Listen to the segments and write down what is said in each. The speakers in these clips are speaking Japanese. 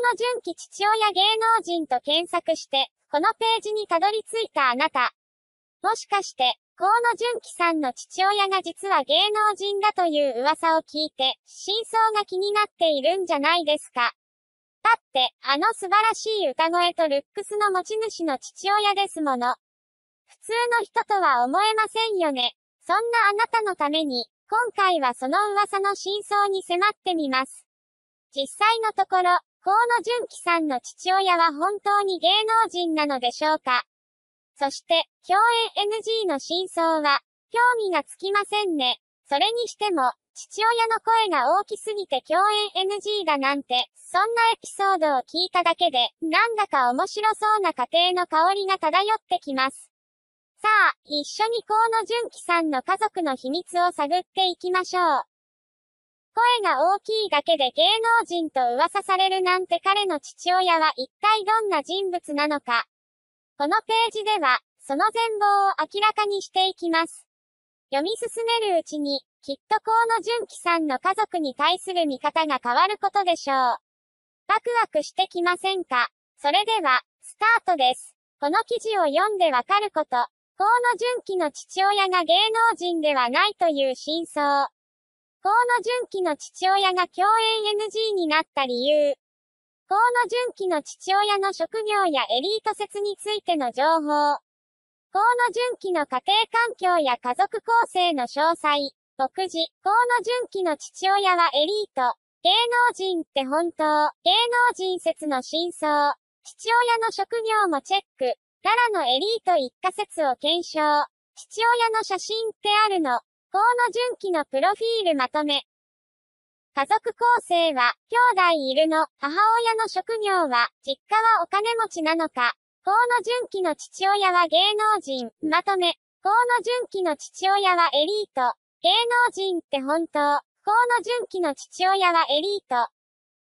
野純喜父親芸能人と検索して、このページにたどり着いたあなた。もしかして、河野純喜さんの父親が実は芸能人だという噂を聞いて、真相が気になっているんじゃないですか。だって、あの素晴らしい歌声とルックスの持ち主の父親ですもの。普通の人とは思えませんよね。そんなあなたのために、今回はその噂の真相に迫ってみます。実際のところ、河野純喜さんの父親は本当に芸能人なのでしょうかそして、共演 NG の真相は、興味がつきませんね。それにしても、父親の声が大きすぎて共演 NG だなんて、そんなエピソードを聞いただけで、なんだか面白そうな家庭の香りが漂ってきます。さあ、一緒に河野純喜さんの家族の秘密を探っていきましょう。声が大きいだけで芸能人と噂されるなんて彼の父親は一体どんな人物なのか。このページでは、その全貌を明らかにしていきます。読み進めるうちに、きっと河野純喜さんの家族に対する見方が変わることでしょう。ワクワクしてきませんかそれでは、スタートです。この記事を読んでわかること、河野純喜の父親が芸能人ではないという真相。河野純喜の父親が共演 NG になった理由。河野純喜の父親の職業やエリート説についての情報。河野純喜の家庭環境や家族構成の詳細。告示。河野純喜の父親はエリート。芸能人って本当。芸能人説の真相。父親の職業もチェック。ララのエリート一家説を検証。父親の写真ってあるの。河野純喜のプロフィールまとめ。家族構成は、兄弟いるの、母親の職業は、実家はお金持ちなのか。河野純喜の父親は芸能人、まとめ。河野純喜の父親はエリート。芸能人って本当。河野純喜の父親はエリート。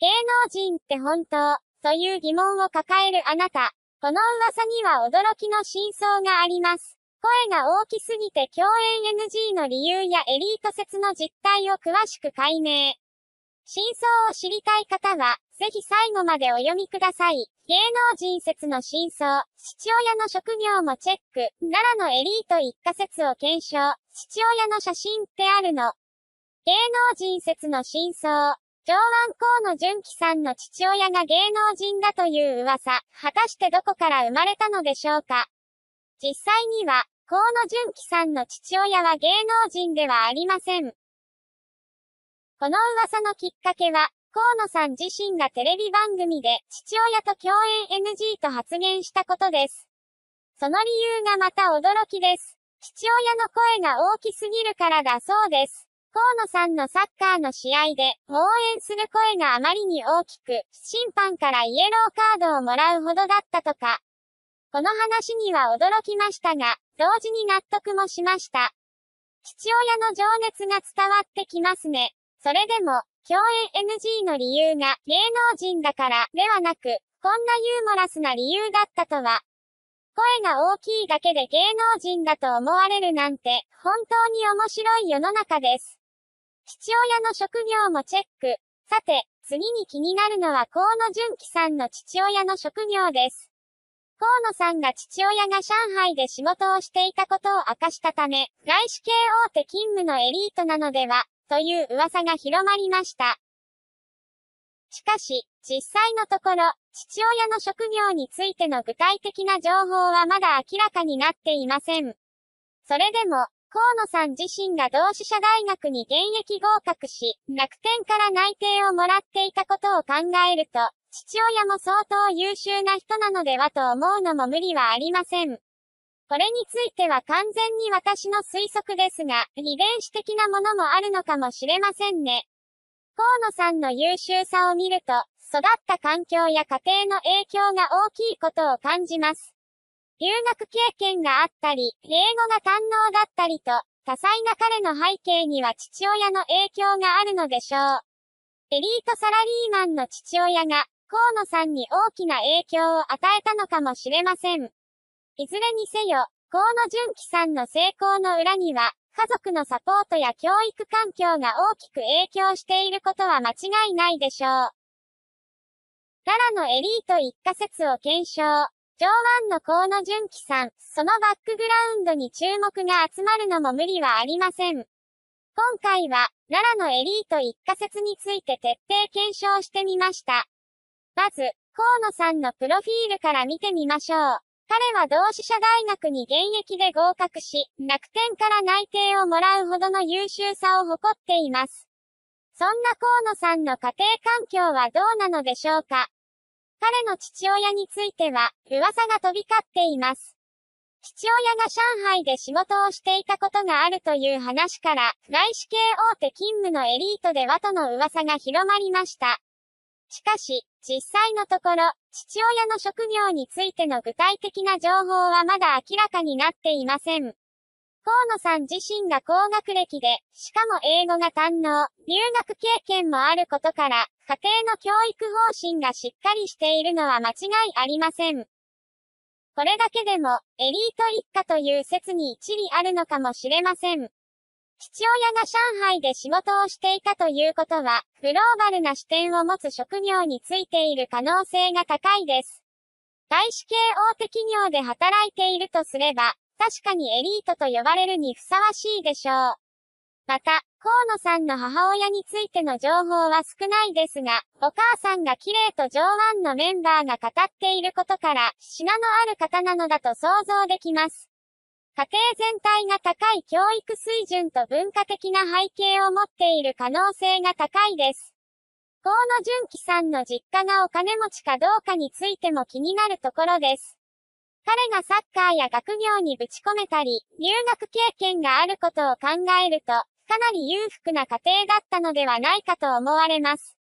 芸能人って本当。という疑問を抱えるあなた。この噂には驚きの真相があります。声が大きすぎて共演 NG の理由やエリート説の実態を詳しく解明。真相を知りたい方は、ぜひ最後までお読みください。芸能人説の真相、父親の職業もチェック、奈良のエリート一家説を検証、父親の写真ってあるの。芸能人説の真相、上腕河野純喜さんの父親が芸能人だという噂、果たしてどこから生まれたのでしょうか実際には、河野純喜さんの父親は芸能人ではありません。この噂のきっかけは、河野さん自身がテレビ番組で父親と共演 NG と発言したことです。その理由がまた驚きです。父親の声が大きすぎるからだそうです。河野さんのサッカーの試合で、応援する声があまりに大きく、審判からイエローカードをもらうほどだったとか。この話には驚きましたが、同時に納得もしました。父親の情熱が伝わってきますね。それでも、共演 NG の理由が芸能人だからではなく、こんなユーモラスな理由だったとは。声が大きいだけで芸能人だと思われるなんて、本当に面白い世の中です。父親の職業もチェック。さて、次に気になるのは河野純喜さんの父親の職業です。河野さんが父親が上海で仕事をしていたことを明かしたため、外資系大手勤務のエリートなのでは、という噂が広まりました。しかし、実際のところ、父親の職業についての具体的な情報はまだ明らかになっていません。それでも、河野さん自身が同志社大学に現役合格し、楽天から内定をもらっていたことを考えると、父親も相当優秀な人なのではと思うのも無理はありません。これについては完全に私の推測ですが、遺伝子的なものもあるのかもしれませんね。河野さんの優秀さを見ると、育った環境や家庭の影響が大きいことを感じます。留学経験があったり、英語が堪能だったりと、多彩な彼の背景には父親の影響があるのでしょう。エリートサラリーマンの父親が、河野さんに大きな影響を与えたのかもしれません。いずれにせよ、河野純喜さんの成功の裏には、家族のサポートや教育環境が大きく影響していることは間違いないでしょう。ララのエリート一過説を検証。上腕の河野純喜さん、そのバックグラウンドに注目が集まるのも無理はありません。今回は、ララのエリート一過説について徹底検証してみました。まず、河野さんのプロフィールから見てみましょう。彼は同志社大学に現役で合格し、楽天から内定をもらうほどの優秀さを誇っています。そんな河野さんの家庭環境はどうなのでしょうか彼の父親については、噂が飛び交っています。父親が上海で仕事をしていたことがあるという話から、外資系大手勤務のエリートで和との噂が広まりました。しかし、実際のところ、父親の職業についての具体的な情報はまだ明らかになっていません。河野さん自身が高学歴で、しかも英語が堪能、留学経験もあることから、家庭の教育方針がしっかりしているのは間違いありません。これだけでも、エリート一家という説に一理あるのかもしれません。父親が上海で仕事をしていたということは、グローバルな視点を持つ職業についている可能性が高いです。外資系大手企業で働いているとすれば、確かにエリートと呼ばれるにふさわしいでしょう。また、河野さんの母親についての情報は少ないですが、お母さんが綺麗と上腕のメンバーが語っていることから、品のある方なのだと想像できます。家庭全体が高い教育水準と文化的な背景を持っている可能性が高いです。河野純喜さんの実家がお金持ちかどうかについても気になるところです。彼がサッカーや学業にぶち込めたり、留学経験があることを考えると、かなり裕福な家庭だったのではないかと思われます。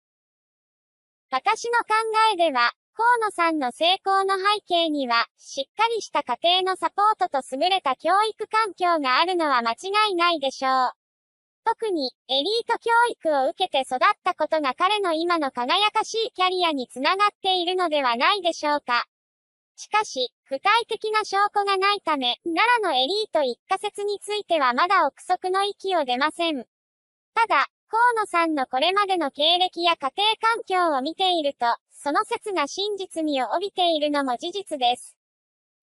私の考えでは、河野さんの成功の背景には、しっかりした家庭のサポートと優れた教育環境があるのは間違いないでしょう。特に、エリート教育を受けて育ったことが彼の今の輝かしいキャリアにつながっているのではないでしょうか。しかし、具体的な証拠がないため、奈良のエリート一過説についてはまだ憶測の域を出ません。ただ、河野さんのこれまでの経歴や家庭環境を見ていると、その説が真実味を帯びているのも事実です。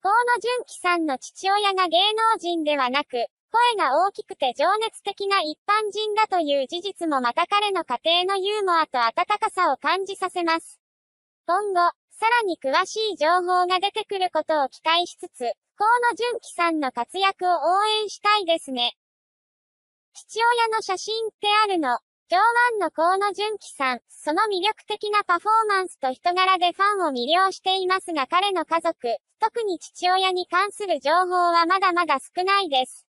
河野純喜さんの父親が芸能人ではなく、声が大きくて情熱的な一般人だという事実もまた彼の家庭のユーモアと温かさを感じさせます。今後、さらに詳しい情報が出てくることを期待しつつ、河野純喜さんの活躍を応援したいですね。父親の写真ってあるの京湾の河野純喜さん、その魅力的なパフォーマンスと人柄でファンを魅了していますが彼の家族、特に父親に関する情報はまだまだ少ないです。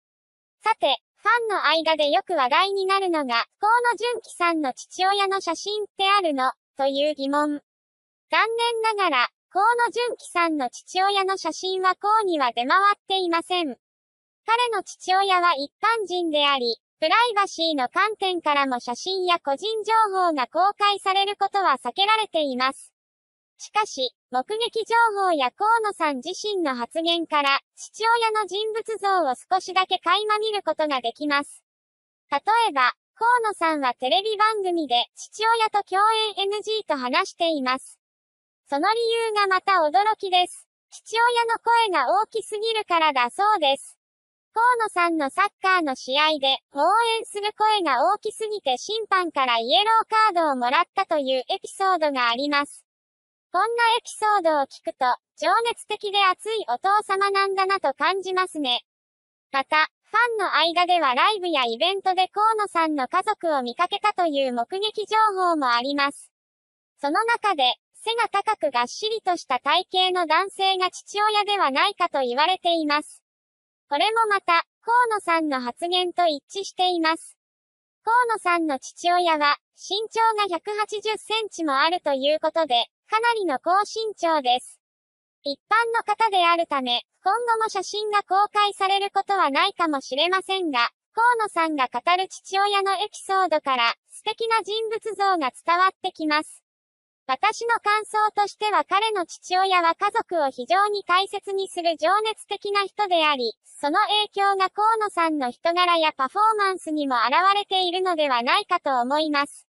さて、ファンの間でよく話題になるのが、河野純喜さんの父親の写真ってあるのという疑問。残念ながら、河野純喜さんの父親の写真はこうには出回っていません。彼の父親は一般人であり、プライバシーの観点からも写真や個人情報が公開されることは避けられています。しかし、目撃情報や河野さん自身の発言から、父親の人物像を少しだけ垣間見ることができます。例えば、河野さんはテレビ番組で父親と共演 NG と話しています。その理由がまた驚きです。父親の声が大きすぎるからだそうです。河野さんのサッカーの試合で、応援する声が大きすぎて審判からイエローカードをもらったというエピソードがあります。こんなエピソードを聞くと、情熱的で熱いお父様なんだなと感じますね。また、ファンの間ではライブやイベントで河野さんの家族を見かけたという目撃情報もあります。その中で、背が高くがっしりとした体型の男性が父親ではないかと言われています。これもまた、河野さんの発言と一致しています。河野さんの父親は、身長が180センチもあるということで、かなりの高身長です。一般の方であるため、今後も写真が公開されることはないかもしれませんが、河野さんが語る父親のエピソードから、素敵な人物像が伝わってきます。私の感想としては彼の父親は家族を非常に大切にする情熱的な人であり、その影響が河野さんの人柄やパフォーマンスにも現れているのではないかと思います。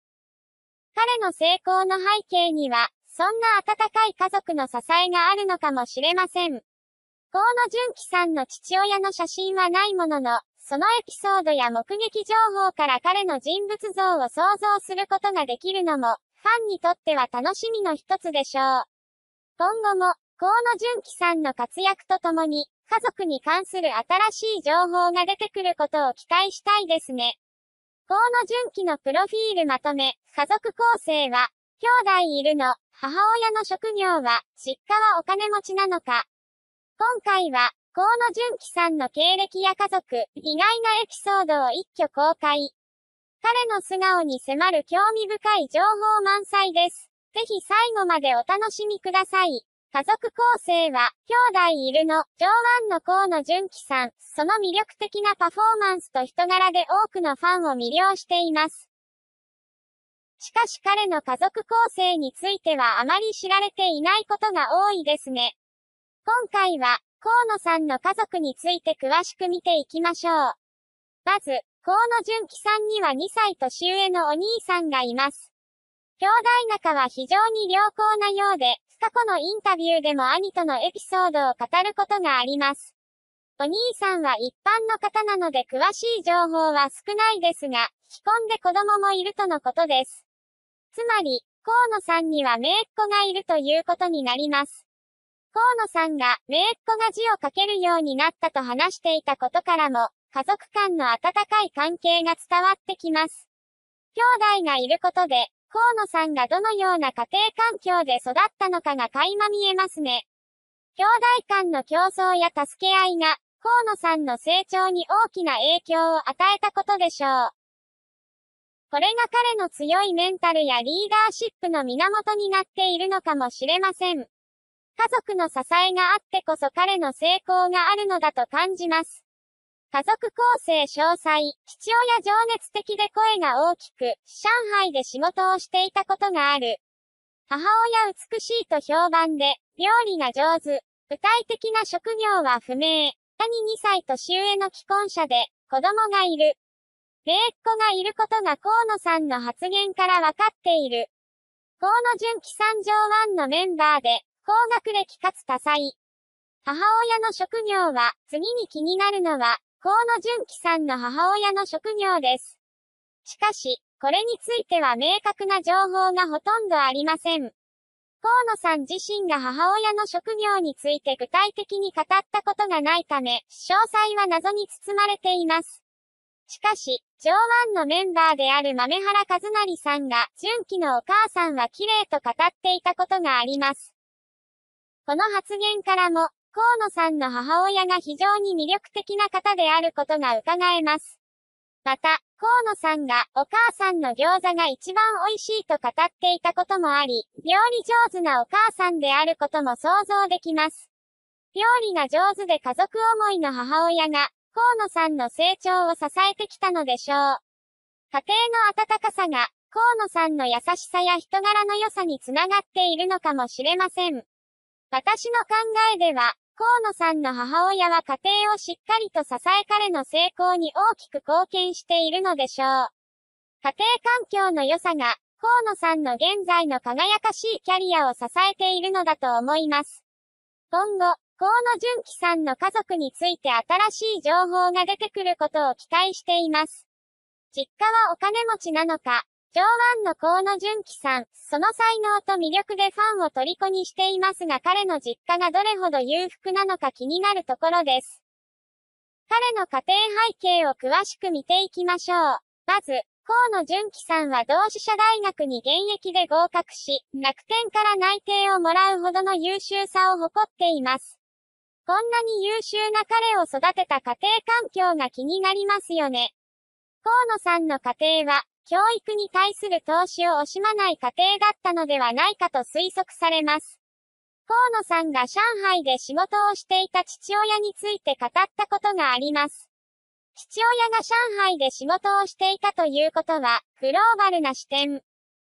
彼の成功の背景には、そんな温かい家族の支えがあるのかもしれません。河野純喜さんの父親の写真はないものの、そのエピソードや目撃情報から彼の人物像を想像することができるのも、ファンにとっては楽しみの一つでしょう。今後も、河野純喜さんの活躍とともに、家族に関する新しい情報が出てくることを期待したいですね。河野純喜のプロフィールまとめ、家族構成は、兄弟いるの、母親の職業は、実家はお金持ちなのか。今回は、河野純喜さんの経歴や家族、意外なエピソードを一挙公開。彼の素顔に迫る興味深い情報満載です。ぜひ最後までお楽しみください。家族構成は、兄弟いるの、上腕の河野純喜さん、その魅力的なパフォーマンスと人柄で多くのファンを魅了しています。しかし彼の家族構成についてはあまり知られていないことが多いですね。今回は、河野さんの家族について詳しく見ていきましょう。まず、河野純喜さんには2歳年上のお兄さんがいます。兄弟仲は非常に良好なようで、過去のインタビューでも兄とのエピソードを語ることがあります。お兄さんは一般の方なので詳しい情報は少ないですが、既婚で子供もいるとのことです。つまり、河野さんには姪っ子がいるということになります。河野さんが、姪っ子が字を書けるようになったと話していたことからも、家族間の温かい関係が伝わってきます。兄弟がいることで、河野さんがどのような家庭環境で育ったのかが垣間見えますね。兄弟間の競争や助け合いが、河野さんの成長に大きな影響を与えたことでしょう。これが彼の強いメンタルやリーダーシップの源になっているのかもしれません。家族の支えがあってこそ彼の成功があるのだと感じます。家族構成詳細、父親情熱的で声が大きく、上海で仕事をしていたことがある。母親美しいと評判で、料理が上手。具体的な職業は不明。兄2歳年上の既婚者で、子供がいる。礼っ子がいることが河野さんの発言からわかっている。河野純喜三条ンのメンバーで、高学歴かつ多彩。母親の職業は、次に気になるのは、河野純喜さんの母親の職業です。しかし、これについては明確な情報がほとんどありません。河野さん自身が母親の職業について具体的に語ったことがないため、詳細は謎に包まれています。しかし、上腕のメンバーである豆原和成さんが、純喜のお母さんは綺麗と語っていたことがあります。この発言からも、河野さんの母親が非常に魅力的な方であることが伺えます。また、河野さんがお母さんの餃子が一番美味しいと語っていたこともあり、料理上手なお母さんであることも想像できます。料理が上手で家族思いの母親が、河野さんの成長を支えてきたのでしょう。家庭の温かさが、河野さんの優しさや人柄の良さにつながっているのかもしれません。私の考えでは、河野さんの母親は家庭をしっかりと支え彼の成功に大きく貢献しているのでしょう。家庭環境の良さが、河野さんの現在の輝かしいキャリアを支えているのだと思います。今後、河野純喜さんの家族について新しい情報が出てくることを期待しています。実家はお金持ちなのか、上腕の河野純喜さん、その才能と魅力でファンを虜にしていますが彼の実家がどれほど裕福なのか気になるところです。彼の家庭背景を詳しく見ていきましょう。まず、河野純喜さんは同志社大学に現役で合格し、楽天から内定をもらうほどの優秀さを誇っています。こんなに優秀な彼を育てた家庭環境が気になりますよね。河野さんの家庭は、教育に対する投資を惜しまない家庭だったのではないかと推測されます。河野さんが上海で仕事をしていた父親について語ったことがあります。父親が上海で仕事をしていたということは、グローバルな視点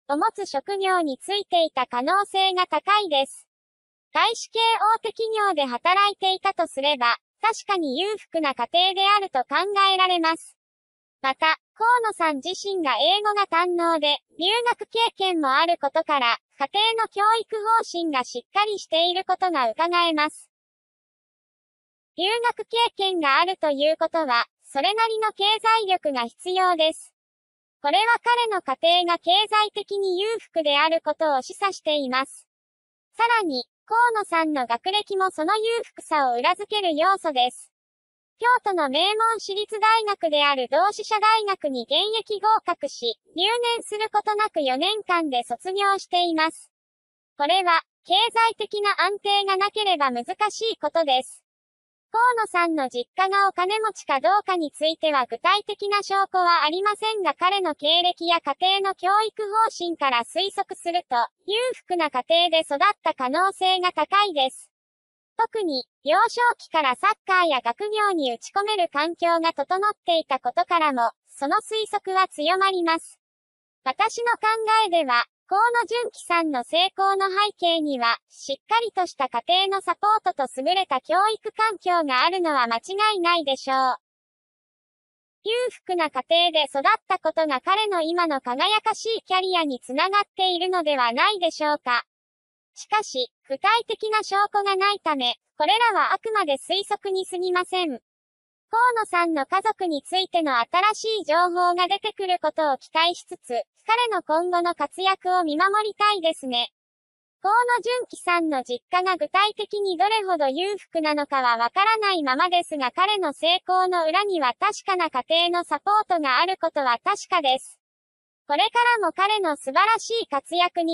を持つ職業についていた可能性が高いです。外資系大手企業で働いていたとすれば、確かに裕福な家庭であると考えられます。また、河野さん自身が英語が堪能で、留学経験もあることから、家庭の教育方針がしっかりしていることが伺えます。留学経験があるということは、それなりの経済力が必要です。これは彼の家庭が経済的に裕福であることを示唆しています。さらに、河野さんの学歴もその裕福さを裏付ける要素です。京都の名門私立大学である同志社大学に現役合格し、留年することなく4年間で卒業しています。これは、経済的な安定がなければ難しいことです。河野さんの実家がお金持ちかどうかについては具体的な証拠はありませんが彼の経歴や家庭の教育方針から推測すると、裕福な家庭で育った可能性が高いです。特に、幼少期からサッカーや学業に打ち込める環境が整っていたことからも、その推測は強まります。私の考えでは、河野純喜さんの成功の背景には、しっかりとした家庭のサポートと優れた教育環境があるのは間違いないでしょう。裕福な家庭で育ったことが彼の今の輝かしいキャリアにつながっているのではないでしょうか。しかし、具体的な証拠がないため、これらはあくまで推測に過ぎません。河野さんの家族についての新しい情報が出てくることを期待しつつ、彼の今後の活躍を見守りたいですね。河野純喜さんの実家が具体的にどれほど裕福なのかはわからないままですが彼の成功の裏には確かな家庭のサポートがあることは確かです。これからも彼の素晴らしい活躍に